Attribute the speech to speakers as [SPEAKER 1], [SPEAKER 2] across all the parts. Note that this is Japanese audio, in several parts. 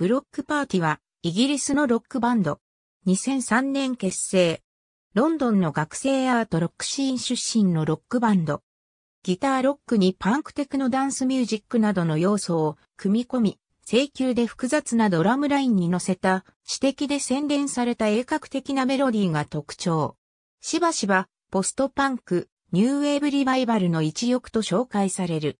[SPEAKER 1] ブロックパーティは、イギリスのロックバンド。2003年結成。ロンドンの学生アートロックシーン出身のロックバンド。ギターロックにパンクテクノダンスミュージックなどの要素を組み込み、請求で複雑なドラムラインに乗せた、詩的で洗練された鋭角的なメロディーが特徴。しばしば、ポストパンク、ニューウェーブリバイバルの一翼と紹介される。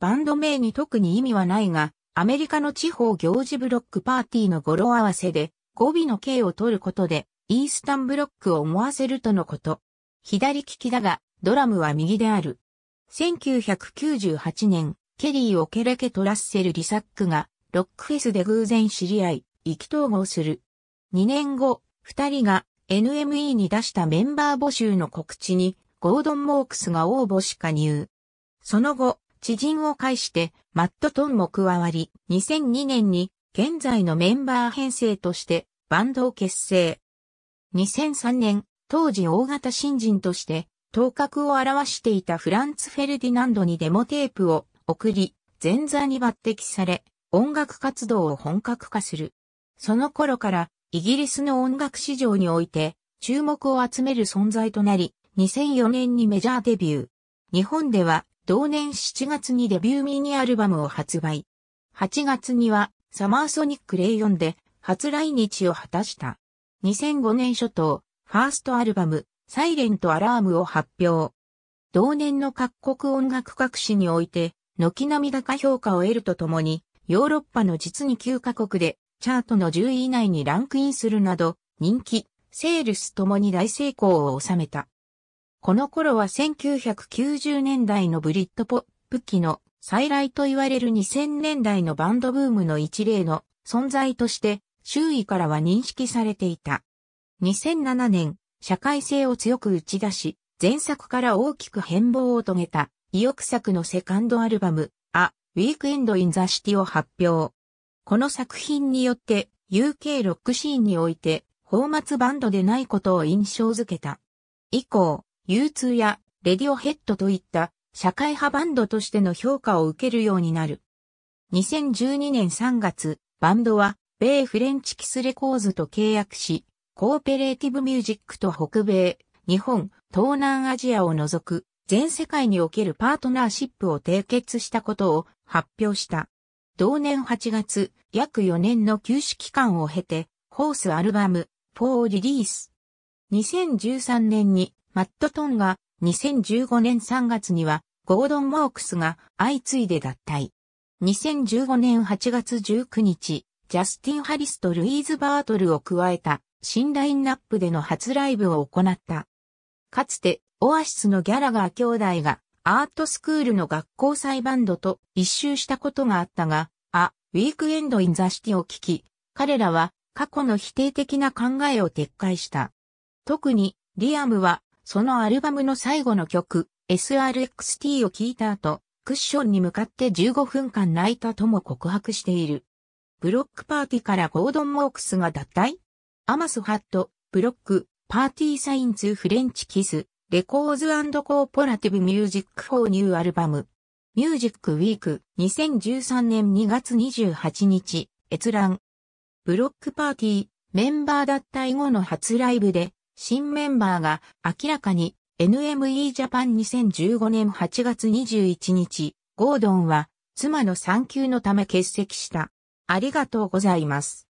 [SPEAKER 1] バンド名に特に意味はないが、アメリカの地方行事ブロックパーティーの語呂合わせで語尾の形を取ることでイースタンブロックを思わせるとのこと。左利きだがドラムは右である。1998年、ケリー・オケレケとラッセル・リサックがロックフェスで偶然知り合い、意気投合する。2年後、2人が NME に出したメンバー募集の告知にゴードン・モークスが応募し加入。その後、知人を介してマット・トンも加わり、2002年に現在のメンバー編成としてバンドを結成。2003年、当時大型新人として頭角を表していたフランツ・フェルディナンドにデモテープを送り、前座に抜擢され、音楽活動を本格化する。その頃からイギリスの音楽市場において注目を集める存在となり、2004年にメジャーデビュー。日本では同年7月にデビューミニアルバムを発売。8月にはサマーソニック04で初来日を果たした。2005年初頭、ファーストアルバム、サイレントアラームを発表。同年の各国音楽各紙において、軒並み高評価を得るとともに、ヨーロッパの実に9カ国で、チャートの10位以内にランクインするなど、人気、セールスともに大成功を収めた。この頃は1990年代のブリッドポップ期の再来と言われる2000年代のバンドブームの一例の存在として周囲からは認識されていた。2007年、社会性を強く打ち出し、前作から大きく変貌を遂げた意欲作のセカンドアルバム、A Weekend in the City を発表。この作品によって UK ロックシーンにおいて、放末バンドでないことを印象づけた。以降、U2 やレディオヘッドといった社会派バンドとしての評価を受けるようになる。2012年3月、バンドは米フレンチキスレコーズと契約し、コーペレーティブミュージックと北米、日本、東南アジアを除く全世界におけるパートナーシップを締結したことを発表した。同年8月、約4年の休止期間を経て、ホースアルバム4をリリース。2013年にマット・トンが2015年3月にはゴードン・モークスが相次いで脱退。2015年8月19日、ジャスティン・ハリスとルイーズ・バートルを加えた新ラインナップでの初ライブを行った。かつてオアシスのギャラガー兄弟がアートスクールの学校祭バンドと一周したことがあったが、あ、ウィークエンド・イン・ザ・シティを聞き、彼らは過去の否定的な考えを撤回した。特にリアムはそのアルバムの最後の曲、SRXT を聴いた後、クッションに向かって15分間泣いたとも告白している。ブロックパーティーからゴードン・モークスが脱退アマスハット、ブロック、パーティーサインズ・フレンチ・キス、レコーズコーポラティブ・ミュージック・フォー・ニュー・アルバム。ミュージック・ウィーク、2013年2月28日、閲覧。ブロックパーティー、メンバー脱退後の初ライブで、新メンバーが明らかに NME ジャパン2015年8月21日、ゴードンは妻の産休のため欠席した。ありがとうございます。